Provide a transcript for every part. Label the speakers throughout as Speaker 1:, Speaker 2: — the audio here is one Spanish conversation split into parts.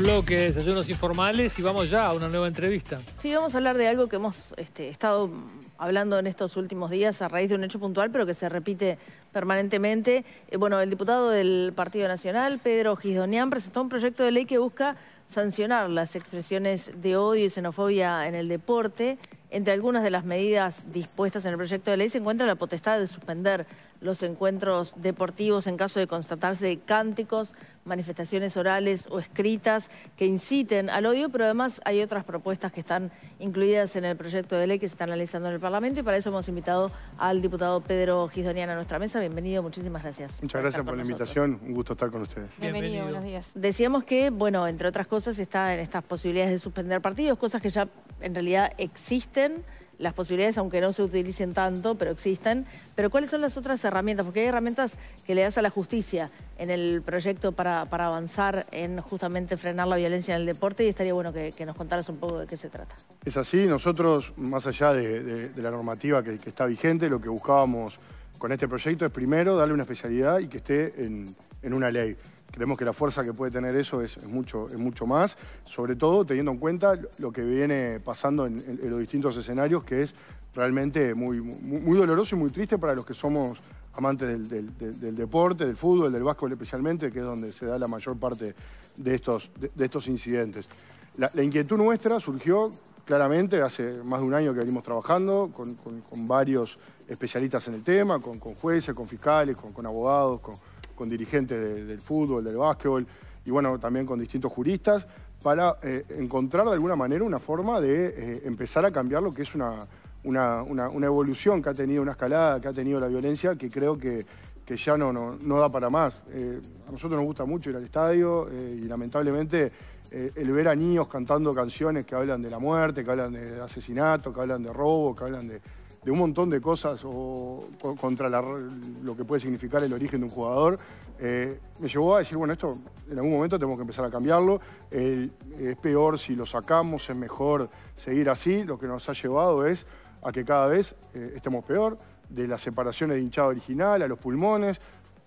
Speaker 1: bloque desayunos informales y vamos ya a una nueva entrevista.
Speaker 2: Sí, vamos a hablar de algo que hemos este, estado hablando en estos últimos días a raíz de un hecho puntual, pero que se repite permanentemente. Eh, bueno, el diputado del Partido Nacional, Pedro Gisdonian, presentó un proyecto de ley que busca sancionar las expresiones de odio y xenofobia en el deporte. Entre algunas de las medidas dispuestas en el proyecto de ley se encuentra la potestad de suspender los encuentros deportivos en caso de constatarse cánticos, manifestaciones orales o escritas que inciten al odio, pero además hay otras propuestas que están incluidas en el proyecto de ley que se están analizando en el Parlamento y para eso hemos invitado al diputado Pedro Gisdonian a nuestra mesa. Bienvenido, muchísimas gracias. Muchas gracias por la
Speaker 3: invitación, un gusto estar con ustedes. Bienvenido, Bienvenido,
Speaker 2: buenos días. Decíamos que, bueno, entre otras cosas está en estas posibilidades de suspender partidos, cosas que ya en realidad existen las posibilidades, aunque no se utilicen tanto, pero existen. Pero ¿cuáles son las otras herramientas? Porque hay herramientas que le das a la justicia en el proyecto para, avanzar en justamente frenar la violencia en el deporte y estaría bueno que, nos contaras un poco de qué se trata.
Speaker 3: Es así, nosotros, más allá de, la normativa que, está vigente, lo que buscábamos con este proyecto es primero darle una especialidad y que esté en, en una ley. Creemos que la fuerza que puede tener eso es, mucho, es mucho más, sobre todo teniendo en cuenta lo que viene pasando en, los distintos escenarios, que es realmente muy, muy, doloroso y muy triste para los que somos amantes del, deporte, del fútbol, del básquetbol especialmente, que es donde se da la mayor parte de estos, de, estos incidentes. La, inquietud nuestra surgió claramente hace más de un año que venimos trabajando con, varios especialistas en el tema, con, con jueces, con fiscales, con abogados, con, con dirigentes del fútbol, del básquetbol y bueno, también con distintos juristas para eh, encontrar de alguna manera una forma de eh, empezar a cambiar lo que es una, una, evolución que ha tenido, una escalada que ha tenido la violencia que creo que, que ya no, no, da para más. Eh, a nosotros nos gusta mucho ir al estadio y lamentablemente el ver a niños cantando canciones que hablan de la muerte, que hablan de asesinato, que hablan de robo, que hablan de de un montón de cosas o contra lo que puede significar el origen de un jugador, eh, me llevó a decir, bueno, esto en algún momento tenemos que empezar a cambiarlo, es peor si lo sacamos, es mejor seguir así, lo que nos ha llevado es a que cada vez eh, estemos peor, de las separaciones de hinchado original, a los pulmones,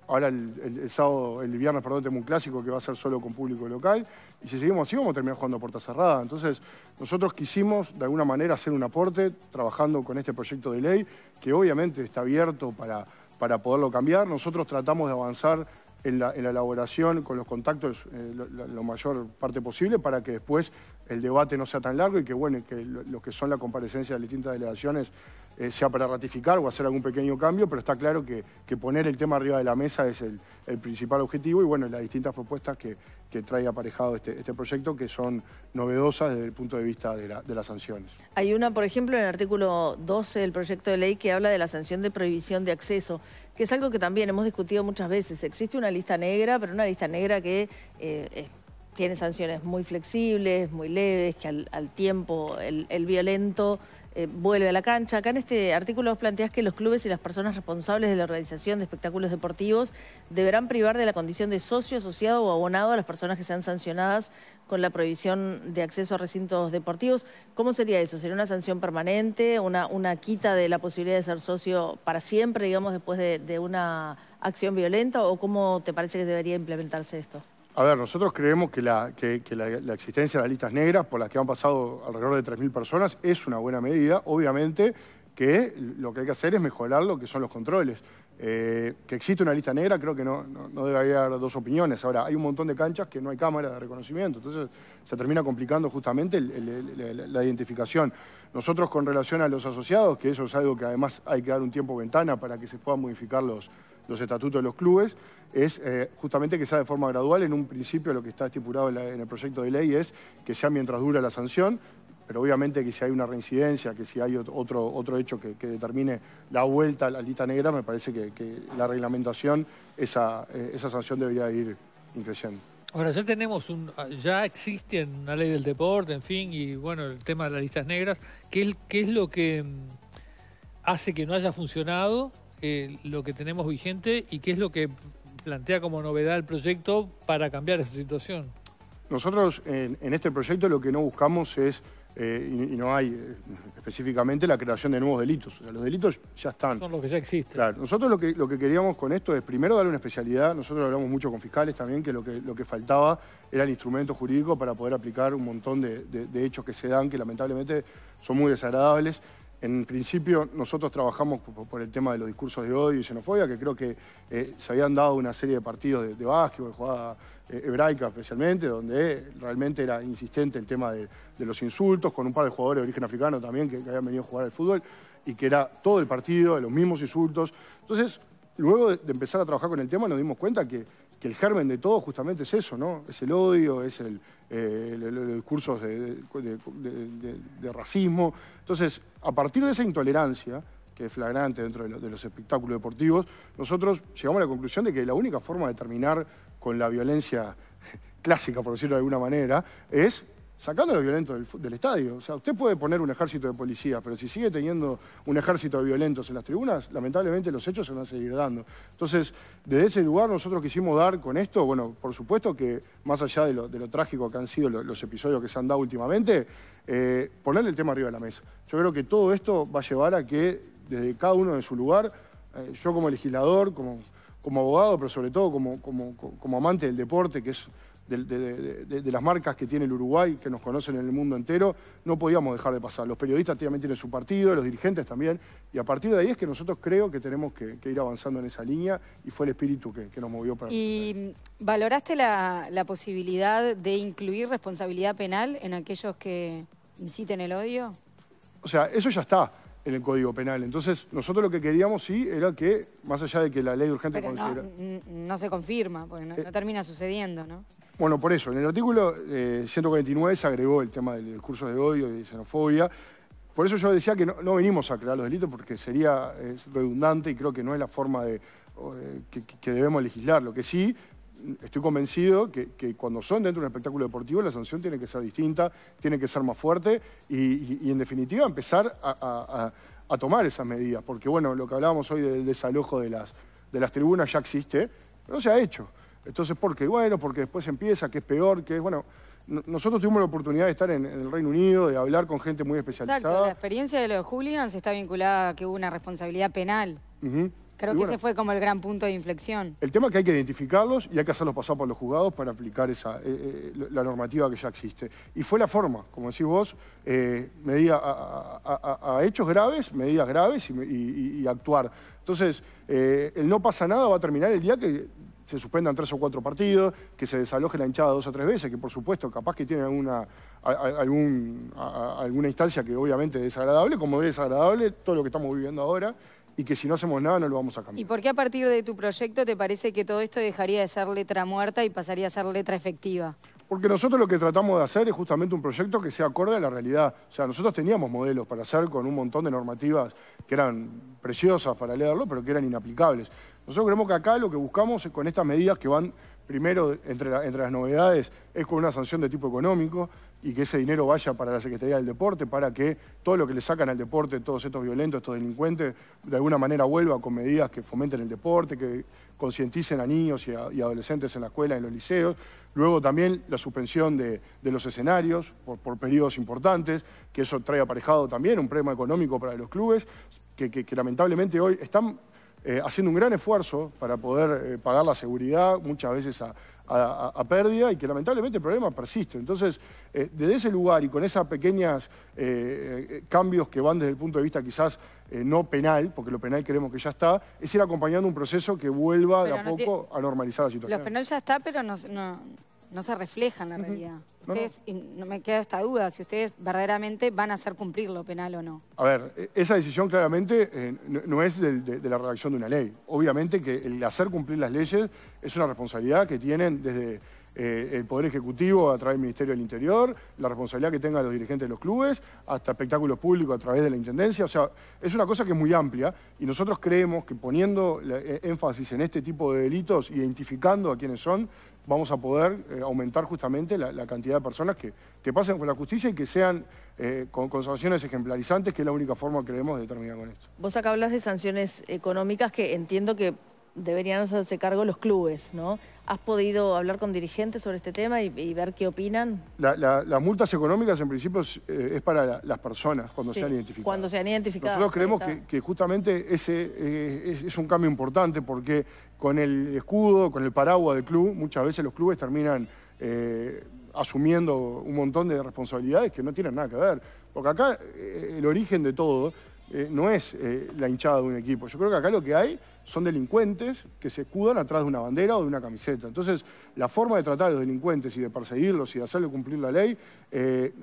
Speaker 3: Ahora el, sábado, el viernes, perdón, tenemos un clásico que va a ser solo con público local. Y si seguimos así, vamos a terminar jugando a puerta cerrada. Entonces, nosotros quisimos, de alguna manera, hacer un aporte trabajando con este proyecto de ley, que obviamente está abierto para, para poderlo cambiar. Nosotros tratamos de avanzar en la, elaboración con los contactos eh, lo, mayor parte posible para que después el debate no sea tan largo y que, bueno, que lo, que son la comparecencia de distintas delegaciones eh, sea para ratificar o hacer algún pequeño cambio, pero está claro que, poner el tema arriba de la mesa es el, principal objetivo y bueno, las distintas propuestas que, trae aparejado este, este, proyecto que son novedosas desde el punto de vista de, las sanciones.
Speaker 2: Hay una, por ejemplo, en el artículo 12 del proyecto de ley que habla de la sanción de prohibición de acceso, que es algo que también hemos discutido muchas veces. Existe una lista negra, pero una lista negra que... Eh, tiene sanciones muy flexibles, muy leves, que al, tiempo el, violento eh, vuelve a la cancha. Acá en este artículo vos planteás que los clubes y las personas responsables de la organización de espectáculos deportivos deberán privar de la condición de socio, asociado o abonado a las personas que sean sancionadas con la prohibición de acceso a recintos deportivos. ¿Cómo sería eso? ¿Sería una sanción permanente, una, una quita de la posibilidad de ser socio para siempre, digamos, después de una acción violenta? ¿O cómo te parece que debería implementarse esto?
Speaker 3: A ver, nosotros creemos que, la, existencia de las listas negras, por las que han pasado alrededor de 3.000 personas, es una buena medida. Obviamente que lo que hay que hacer es mejorar lo que son los controles. Eh, que existe una lista negra, creo que no, debe haber dos opiniones. Ahora, hay un montón de canchas que no hay cámara de reconocimiento, entonces se termina complicando justamente la identificación. Nosotros con relación a los asociados, que eso es algo que además hay que dar un tiempo ventana para que se puedan modificar los, los estatutos de los clubes, es eh, justamente que sea de forma gradual. En un principio lo que está estipulado en, el proyecto de ley es que sea mientras dura la sanción, pero obviamente que si hay una reincidencia, que si hay otro, otro hecho que, determine la vuelta a la lista negra, me parece que, la reglamentación, esa, eh, esa sanción debería ir creciendo.
Speaker 1: Ahora, ya tenemos un, ah, ya existe una ley del deporte, en fin, y bueno, el tema de las listas negras. qué es lo que mm, hace que no haya funcionado eh, lo que tenemos vigente y qué es lo que plantea como novedad el proyecto para cambiar esa situación.
Speaker 3: Nosotros en, este proyecto lo que no buscamos es, eh, y, no hay eh, específicamente, la creación de nuevos delitos. los delitos ya están. Son los que ya existen. Claro. Nosotros lo que, lo que queríamos con esto es primero darle una especialidad. Nosotros hablamos mucho con fiscales también que lo que, lo que faltaba era el instrumento jurídico para poder aplicar un montón de hechos que se dan que lamentablemente son muy desagradables en principio, nosotros trabajamos por el tema de los discursos de odio y xenofobia, que creo que eh, se habían dado una serie de partidos de, de jugada eh, hebraica especialmente, donde realmente era insistente el tema de, los insultos, con un par de jugadores de origen africano también que, habían venido a jugar al fútbol, y que era todo el partido, de los mismos insultos. Entonces, luego de, empezar a trabajar con el tema, nos dimos cuenta que, que el germen de todo justamente es eso, ¿no? Es el odio, es el, eh, los cursos de, racismo. Entonces, a partir de esa intolerancia, que es flagrante dentro de, los espectáculos deportivos, nosotros llegamos a la conclusión de que la única forma de terminar con la violencia clásica, por decirlo de alguna manera, es sacando a los violentos del, estadio. O sea, usted puede poner un ejército de policías, pero si sigue teniendo un ejército de violentos en las tribunas, lamentablemente los hechos se van a seguir dando. Entonces, desde ese lugar nosotros quisimos dar con esto, bueno, por supuesto que más allá de lo, trágico que han sido los, episodios que se han dado últimamente, poner eh, ponerle el tema arriba de la mesa. Yo creo que todo esto va a llevar a que desde cada uno en su lugar, eh, yo como legislador, como, abogado, pero sobre todo como amante del deporte, que es de, las marcas que tiene el Uruguay, que nos conocen en el mundo entero, no podíamos dejar de pasar. Los periodistas también tienen su partido, los dirigentes también, y a partir de ahí es que nosotros creo que tenemos que, ir avanzando en esa línea y fue el espíritu que, nos movió para...
Speaker 4: ¿Y valoraste la, posibilidad de incluir responsabilidad penal en aquellos que inciten el odio?
Speaker 3: O sea, eso ya está en el Código Penal. Entonces, nosotros lo que queríamos, sí, era que, más allá de que la ley urgente...
Speaker 4: no, se confirma, porque no eh, termina sucediendo, ¿no?
Speaker 3: Bueno, por eso, en el artículo 149 eh, se agregó el tema del discurso de odio y de xenofobia. Por eso yo decía que no, venimos a crear los delitos porque sería redundante y creo que no es la forma de, eh, que, debemos legislar. Lo que sí estoy convencido que, cuando son dentro de un espectáculo deportivo la sanción tiene que ser distinta, tiene que ser más fuerte y, en definitiva empezar a, tomar esas medidas. Porque bueno, lo que hablábamos hoy del desalojo de las, de las tribunas ya existe, pero no se ha hecho. Entonces, ¿por qué? Bueno, porque después empieza, que es peor, que es, bueno, nosotros tuvimos la oportunidad de estar en, el Reino Unido, de hablar con gente muy especializada. Exacto, la
Speaker 4: experiencia de los de Hooligans está vinculada a que hubo una responsabilidad
Speaker 3: penal. Creo que ese fue
Speaker 4: como el gran punto de inflexión.
Speaker 3: El tema es que hay que identificarlos y hay que hacerlos pasar por los juzgados para aplicar esa, eh, eh, la normativa que ya existe. Y fue la forma, como decís vos, eh, medida a, hechos graves, medidas graves y actuar. Entonces, el no pasa nada va a terminar el día que se suspendan tres o cuatro partidos, que se desaloje la hinchada dos o tres veces, que por supuesto capaz que tiene alguna, algún, alguna instancia que obviamente es desagradable, como es desagradable todo lo que estamos viviendo ahora, y que si no hacemos nada no lo vamos a cambiar. ¿Y
Speaker 4: por qué a partir de tu proyecto te parece que todo esto dejaría de ser letra muerta y pasaría a ser letra efectiva?
Speaker 3: Porque nosotros lo que tratamos de hacer es justamente un proyecto que sea acorde a la realidad. O sea, nosotros teníamos modelos para hacer con un montón de normativas que eran preciosas para leerlo, pero que eran inaplicables. Nosotros creemos que acá lo que buscamos es con estas medidas que van primero, entre, entre, las novedades, es con una sanción de tipo económico y que ese dinero vaya para la Secretaría del Deporte para que todo lo que le sacan al deporte, todos estos violentos, estos delincuentes, de alguna manera vuelva con medidas que fomenten el deporte, que concienticen a niños y, adolescentes en la escuela, en los liceos. Luego también la suspensión de, los escenarios por, periodos importantes, que eso trae aparejado también un premio económico para los clubes, que lamentablemente hoy están eh, haciendo un gran esfuerzo para poder eh, pagar la seguridad, muchas veces a, pérdida y que lamentablemente el problema persiste. Entonces, eh, desde ese lugar y con esos pequeños cambios que van desde el punto de vista quizás no penal, porque lo penal queremos que ya está, es ir acompañando un proceso que vuelva de a poco a normalizar la situación. Lo penal
Speaker 4: ya está, pero no, no, se refleja en la realidad ustedes, no, me queda esta duda, si ustedes verdaderamente van a hacer cumplir lo penal o no.
Speaker 3: A ver, e, esa decisión claramente eh, no es de, la redacción de una ley. Obviamente que el hacer cumplir las leyes es una responsabilidad que tienen desde eh, el Poder Ejecutivo a través del Ministerio del Interior, la responsabilidad que tengan los dirigentes de los clubes, hasta espectáculos públicos a través de la Intendencia. O sea, es una cosa que es muy amplia y nosotros creemos que poniendo e, énfasis en este tipo de delitos, identificando a quienes son, vamos a poder eh, aumentar justamente la, la cantidad de personas que, que pasen con la justicia y que sean eh, con, sanciones ejemplarizantes, que es la única forma que creemos de terminar con esto.
Speaker 2: Vos acá hablas de sanciones económicas que entiendo que deberían hacerse cargo los clubes, ¿no? ¿Has podido hablar con dirigentes sobre este tema y, ver qué opinan?
Speaker 3: las multas económicas en principio es, eh, para las personas cuando se sean identificadas. Cuando
Speaker 2: sean identificadas. Nosotros creemos
Speaker 3: que, justamente ese eh, es, un cambio importante porque con el escudo, con el paraguas del club, muchas veces los clubes terminan asumiendo un montón de responsabilidades que no tienen nada que ver. Porque acá eh, el origen de todo eh, no es eh, la hinchada de un equipo. Yo creo que acá lo que hay son delincuentes que se escudan atrás de una bandera o de una camiseta. Entonces, la forma de tratar a los delincuentes y de perseguirlos y de hacerle cumplir la ley,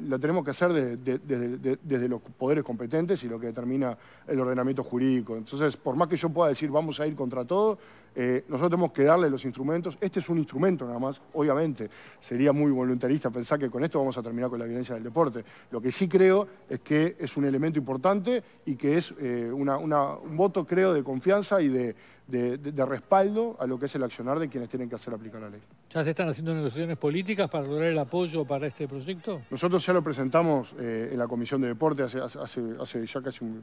Speaker 3: la tenemos que hacer desde, los poderes competentes y lo que determina el ordenamiento jurídico. Entonces, por más que yo pueda decir vamos a ir contra todo, eh, nosotros tenemos que darle los instrumentos. Este es un instrumento nada más, obviamente. Sería muy voluntarista pensar que con esto vamos a terminar con la violencia del deporte. Lo que sí creo es que es un elemento importante y que es eh, un voto, creo, de confianza y de, de, respaldo a lo que es el accionar de quienes tienen que hacer aplicar la ley.
Speaker 1: ¿Ya se están haciendo negociaciones políticas para lograr el apoyo para este proyecto?
Speaker 3: Nosotros ya lo presentamos eh, en la Comisión de Deporte hace, ya casi un,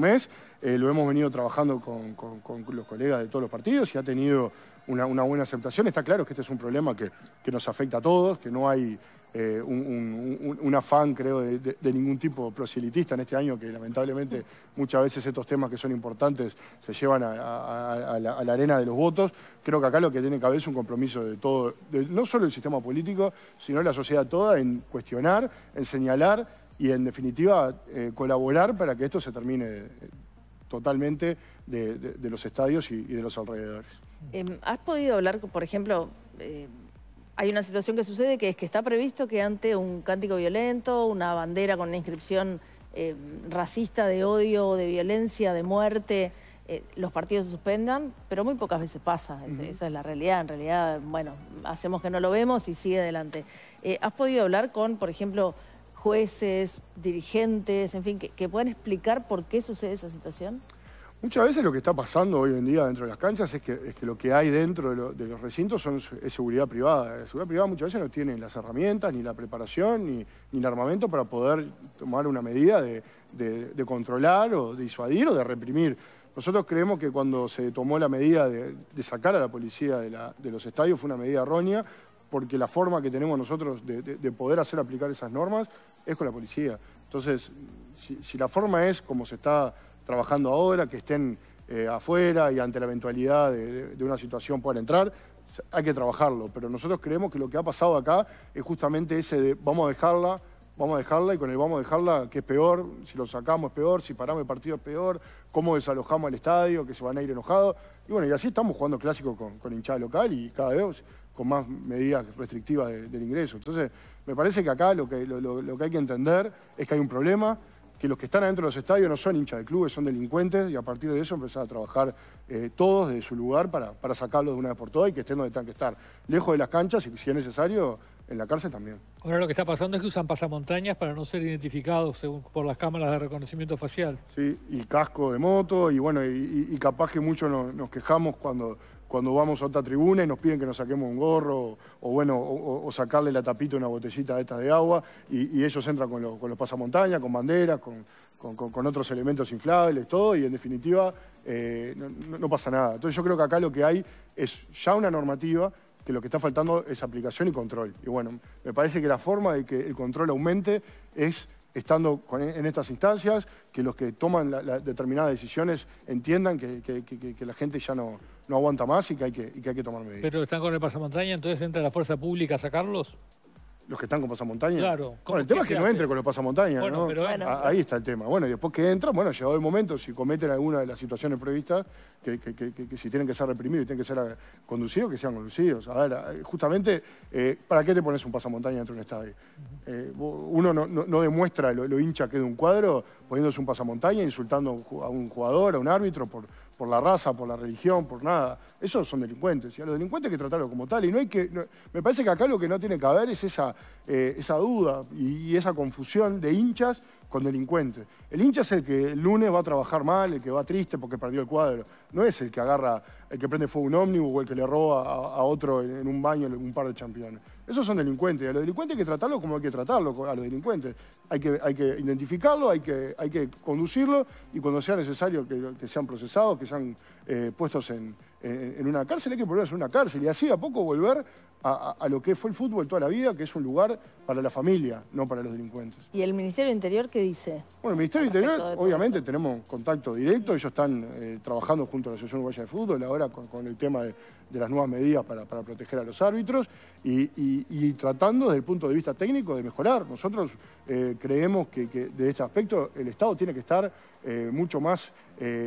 Speaker 3: mes. Eh, lo hemos venido trabajando con, los colegas de todos los partidos y ha tenido una, buena aceptación. Está claro que este es un problema que nos afecta a todos, que no hay eh, un, afán, creo, de, ningún tipo proselitista en este año, que lamentablemente muchas veces estos temas que son importantes se llevan a, la, arena de los votos. Creo que acá lo que tiene que haber es un compromiso de todo, no solo el sistema político, sino la sociedad toda en cuestionar, en señalar y en definitiva eh, colaborar para que esto se termine eh, totalmente de, los estadios y, de los alrededores.
Speaker 2: Em, ¿Has podido hablar, por ejemplo, hay una situación que sucede que es que está previsto que ante un cántico violento, una bandera con una inscripción eh, racista de odio, de violencia, de muerte, eh, los partidos se suspendan, pero muy pocas veces pasa. Esa es la realidad. En realidad, bueno, hacemos que no lo vemos y sigue adelante. Eh, ¿Has podido hablar con, por ejemplo, jueces, dirigentes, en fin, que puedan explicar por qué sucede esa situación?
Speaker 3: Muchas veces lo que está pasando hoy en día dentro de las canchas es que, lo que hay dentro de, los recintos son, es seguridad privada. La seguridad privada muchas veces no tiene las herramientas, ni la preparación, ni, el armamento para poder tomar una medida de, controlar o de disuadir o de reprimir. Nosotros creemos que cuando se tomó la medida de, sacar a la policía de, los estadios fue una medida errónea porque la forma que tenemos nosotros de, poder hacer aplicar esas normas es con la policía. Entonces, si, la forma es como se está trabajando ahora, que estén eh, afuera y ante la eventualidad de, una situación puedan entrar, hay que trabajarlo. Pero nosotros creemos que lo que ha pasado acá es justamente ese de vamos a dejarla, vamos a dejarla, y con el vamos a dejarla, que es peor, si lo sacamos es peor, si paramos el partido es peor, cómo desalojamos el estadio, que se van a ir enojados. Y bueno, y así estamos jugando clásico con hinchada local y cada vez con más medidas restrictivas del ingreso. Entonces, me parece que acá lo que, lo, que hay que entender es que hay un problema, que los que están adentro de los estadios no son hinchas de clubes, son delincuentes, y a partir de eso empezar a trabajar eh, todos desde su lugar para, para sacarlos de una vez por todas y que estén donde tengan que estar, lejos de las canchas y, si es necesario, en la cárcel también.
Speaker 1: Ahora lo que está pasando es que usan pasamontañas para no ser identificados por las cámaras de reconocimiento facial.
Speaker 3: Sí, y casco de moto, y bueno, y, capaz que muchos nos quejamos cuando cuando vamos a otra tribuna y nos piden que nos saquemos un gorro o, bueno, o, sacarle la tapita una botellita esta de agua y, ellos entran con, los pasamontañas, con banderas, con, otros elementos inflables, todo, y en definitiva eh, no, pasa nada. Entonces yo creo que acá lo que hay es ya una normativa que lo que está faltando es aplicación y control. Y bueno, me parece que la forma de que el control aumente es estando en estas instancias, que los que toman determinadas decisiones entiendan que la gente ya no, no aguanta más y que hay que, tomar medidas. ¿Pero
Speaker 1: están con el pasamontaña, entonces entra la fuerza pública a sacarlos? Los que están con pasamontaña. Claro. Bueno, el tema es que no entre con
Speaker 3: los pasamontañas, ¿no? ahí está el tema. Bueno, y después que entra, bueno, llegado el momento, si cometen alguna de las situaciones previstas, que, si tienen que ser reprimidos y tienen que ser eh, conducidos, que sean conducidos. A ver, eh, justamente, eh, ¿para qué te pones un pasamontaña dentro de un estadio? uno no, demuestra lo, hincha que de un cuadro poniéndose un pasamontaña, insultando a un jugador, a un árbitro por por la raza, por la religión, por nada. Esos son delincuentes. Y a los delincuentes hay que tratarlo como tal. Y no hay que. me parece que acá lo que no tiene que haber es esa, eh, esa duda y esa confusión de hinchas con delincuentes. El hincha es el que el lunes va a trabajar mal, el que va triste porque perdió el cuadro. No es el que agarra, el que prende fuego un ómnibus o el que le roba a, otro en un baño un par de championes. Esos son delincuentes. A los delincuentes hay que tratarlo como hay que tratarlo a los delincuentes. Hay que, hay que identificarlo, hay que, hay que conducirlo y cuando sea necesario que, sean procesados, que sean eh, puestos en, una cárcel, hay que ponerlos en una cárcel y así a poco volver a, lo que fue el fútbol toda la vida, que es un lugar para la familia, no para los delincuentes.
Speaker 2: ¿Y el Ministerio Interior qué dice?
Speaker 3: Bueno, el Ministerio Interior, obviamente, tenemos contacto directo, ellos están eh, trabajando junto a la Asociación Uruguaya de Fútbol, ahora con, el tema de, las nuevas medidas para, proteger a los árbitros y, tratando desde el punto de vista técnico de mejorar. Nosotros eh, creemos que, que de este aspecto el Estado tiene que estar eh, mucho más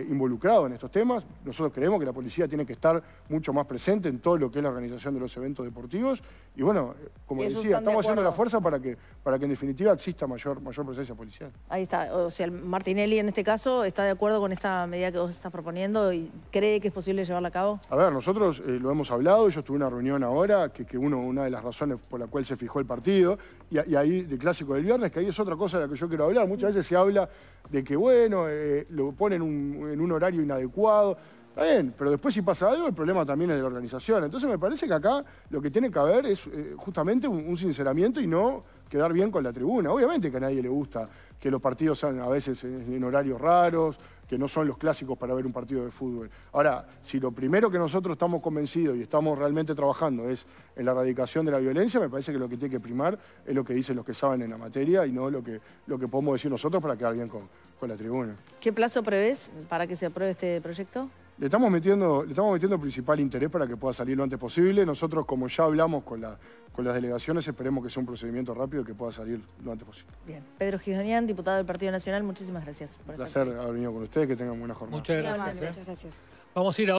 Speaker 3: involucrado en estos temas. Nosotros creemos que la policía tiene que estar mucho más presente en todo lo que es la organización de los eventos deportivos. Y bueno, eh, como decía, estamos haciendo la fuerza para que, para que en definitiva exista mayor, mayor presencia policial.
Speaker 2: Ahí está. O sea, Martinelli en este caso está de acuerdo con esta medida que vos estás proponiendo y cree que es posible llevarla a cabo.
Speaker 3: A ver, nosotros eh, lo hemos hablado, yo tuve una reunión ahora, que, que uno, una de las razones por la cual se fijó el partido, y, ahí de clásico del viernes, que ahí es otra cosa de la que yo quiero hablar. Muchas mm. veces se habla de que, bueno, eh, lo ponen en un horario inadecuado. Está bien, pero después si pasa algo, el problema también es de la organización. Entonces me parece que acá lo que tiene que haber es eh, justamente un, sinceramiento y no quedar bien con la tribuna. Obviamente que a nadie le gusta que los partidos sean a veces en, horarios raros, que no son los clásicos para ver un partido de fútbol. Ahora, si lo primero que nosotros estamos convencidos y estamos realmente trabajando es en la erradicación de la violencia, me parece que lo que tiene que primar es lo que dicen los que saben en la materia y no lo que, lo que podemos decir nosotros para quedar bien con, con la tribuna.
Speaker 2: ¿Qué plazo prevés para que se apruebe este proyecto?
Speaker 3: Le estamos, metiendo, le estamos metiendo principal interés para que pueda salir lo antes posible. Nosotros, como ya hablamos con, la, con las delegaciones, esperemos que sea un procedimiento rápido y que pueda salir lo antes posible. Bien.
Speaker 2: Pedro Gisdonian, diputado del Partido Nacional, muchísimas gracias. Por Un placer
Speaker 3: haber venido con ustedes, que tengan buena jornada. Muchas ¿eh? gracias. Vamos a ir